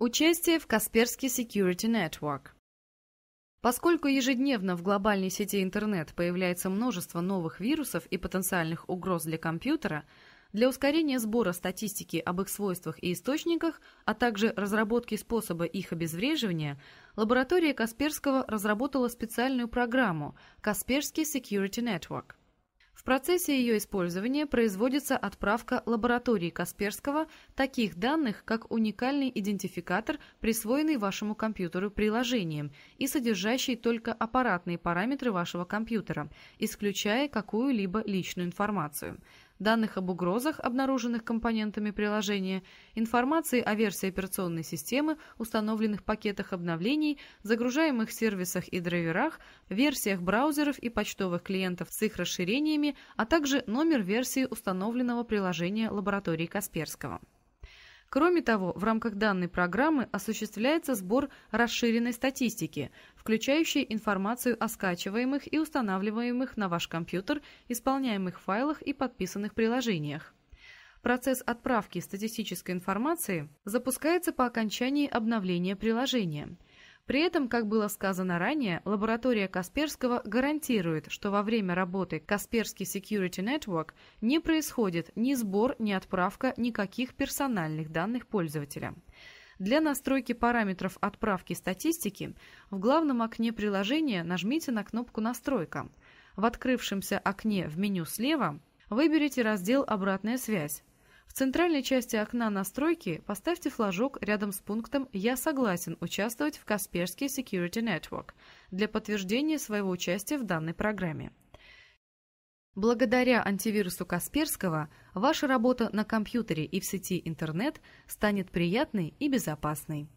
Участие в Касперский Security Network. Поскольку ежедневно в глобальной сети интернет появляется множество новых вирусов и потенциальных угроз для компьютера, для ускорения сбора статистики об их свойствах и источниках, а также разработки способа их обезвреживания, лаборатория Касперского разработала специальную программу «Касперский Security Network». В процессе ее использования производится отправка лаборатории Касперского таких данных, как уникальный идентификатор, присвоенный вашему компьютеру приложением и содержащий только аппаратные параметры вашего компьютера, исключая какую-либо личную информацию данных об угрозах, обнаруженных компонентами приложения, информации о версии операционной системы, установленных пакетах обновлений, загружаемых сервисах и драйверах, версиях браузеров и почтовых клиентов с их расширениями, а также номер версии установленного приложения лаборатории Касперского. Кроме того, в рамках данной программы осуществляется сбор расширенной статистики, включающей информацию о скачиваемых и устанавливаемых на ваш компьютер, исполняемых файлах и подписанных приложениях. Процесс отправки статистической информации запускается по окончании обновления приложения – при этом, как было сказано ранее, лаборатория Касперского гарантирует, что во время работы Касперский Security Network не происходит ни сбор, ни отправка никаких персональных данных пользователя. Для настройки параметров отправки статистики в главном окне приложения нажмите на кнопку «Настройка». В открывшемся окне в меню слева выберите раздел «Обратная связь», в центральной части окна настройки поставьте флажок рядом с пунктом «Я согласен участвовать в Касперский Security Network» для подтверждения своего участия в данной программе. Благодаря антивирусу Касперского ваша работа на компьютере и в сети интернет станет приятной и безопасной.